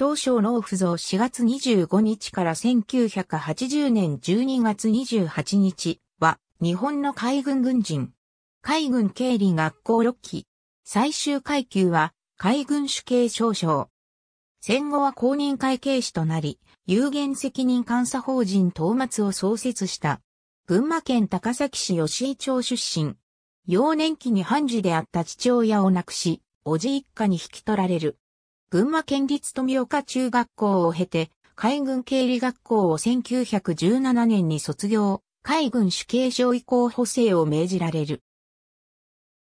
東証納付像。4月25日から1980年12月28日は、日本の海軍軍人。海軍経理学校6期。最終階級は、海軍主計少将。戦後は公認会計士となり、有限責任監査法人東末を創設した。群馬県高崎市吉井町出身。幼年期に判事であった父親を亡くし、おじ一家に引き取られる。群馬県立富岡中学校を経て、海軍経理学校を1917年に卒業、海軍主計上位候補生を命じられる。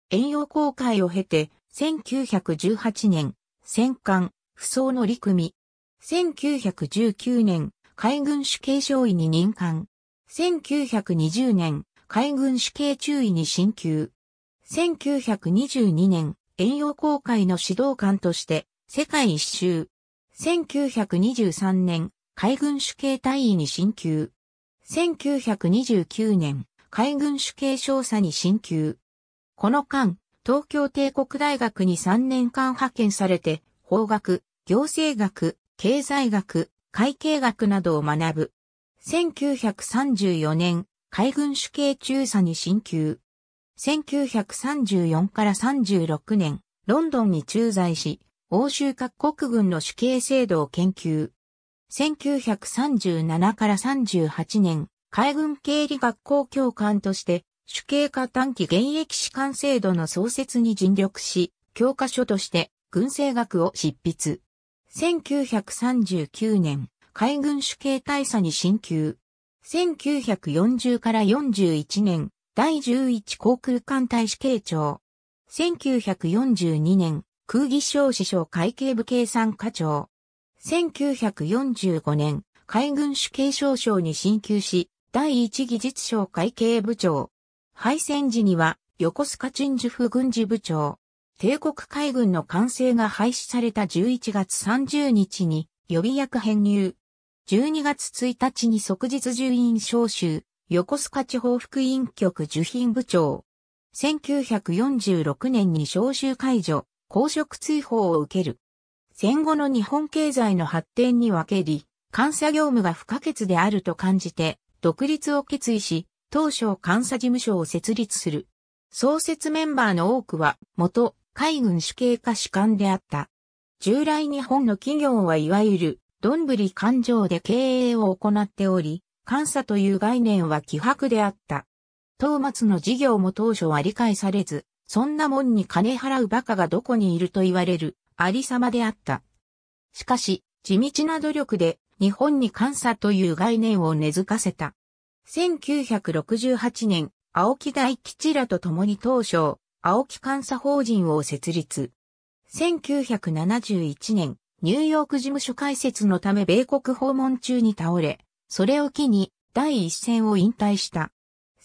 遠洋航海を経て、1918年、戦艦、不装の陸組。1919年、海軍主計上位に任官。1920年、海軍主計中尉に進級。1922年、遠洋航海の指導官として、世界一周。1923年、海軍主計大尉に進級。1929年、海軍主計少佐に進級。この間、東京帝国大学に3年間派遣されて、法学、行政学、経済学、会計学などを学ぶ。1934年、海軍主計中佐に進級。1934から36年、ロンドンに駐在し、欧州各国軍の主刑制度を研究。1937から38年、海軍経理学校教官として、主刑科短期現役士官制度の創設に尽力し、教科書として軍政学を執筆。1939年、海軍主刑大佐に進級。1940から41年、第11航空艦隊死刑長。1942年、空義省師匠会計部計算課長。1945年、海軍主計省省に進級し、第一技術省会計部長。敗戦時には、横須賀鎮守府軍事部長。帝国海軍の完成が廃止された11月30日に予備役編入。12月1日に即日住院召集、横須賀地方副院局受品部長。1946年に召集解除、公職追放を受ける。戦後の日本経済の発展に分けり、監査業務が不可欠であると感じて、独立を決意し、当初監査事務所を設立する。創設メンバーの多くは、元海軍主計課主官であった。従来日本の企業はいわゆる、どんぶり勘定で経営を行っており、監査という概念は希薄であった。東松の事業も当初は理解されず、そんなもんに金払う馬鹿がどこにいると言われる、ありさまであった。しかし、地道な努力で、日本に監査という概念を根付かせた。1968年、青木大吉らと共に当初、青木監査法人を設立。1971年、ニューヨーク事務所開設のため米国訪問中に倒れ、それを機に第一線を引退した。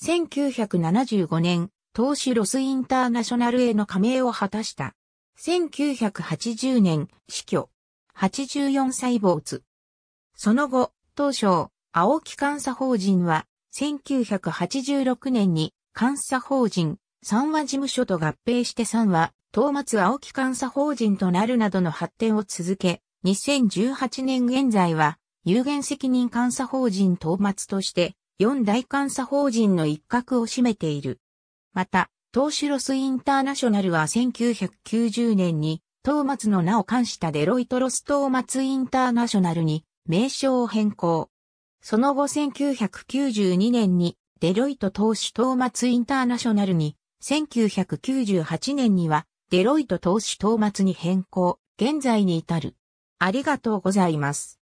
1975年、投資ロスインターナショナルへの加盟を果たした。1980年、死去。84歳没。その後、当初、青木監査法人は、1986年に監査法人、三和事務所と合併して三和、東松青木監査法人となるなどの発展を続け、2018年現在は、有限責任監査法人東松として、四大監査法人の一角を占めている。また、東シロスインターナショナルは1990年に、トーマツの名を冠したデロイトロストーマツインターナショナルに名称を変更。その後1992年にデロイト投資トーマツインターナショナルに、1998年にはデロイト投資トーマツに変更、現在に至る。ありがとうございます。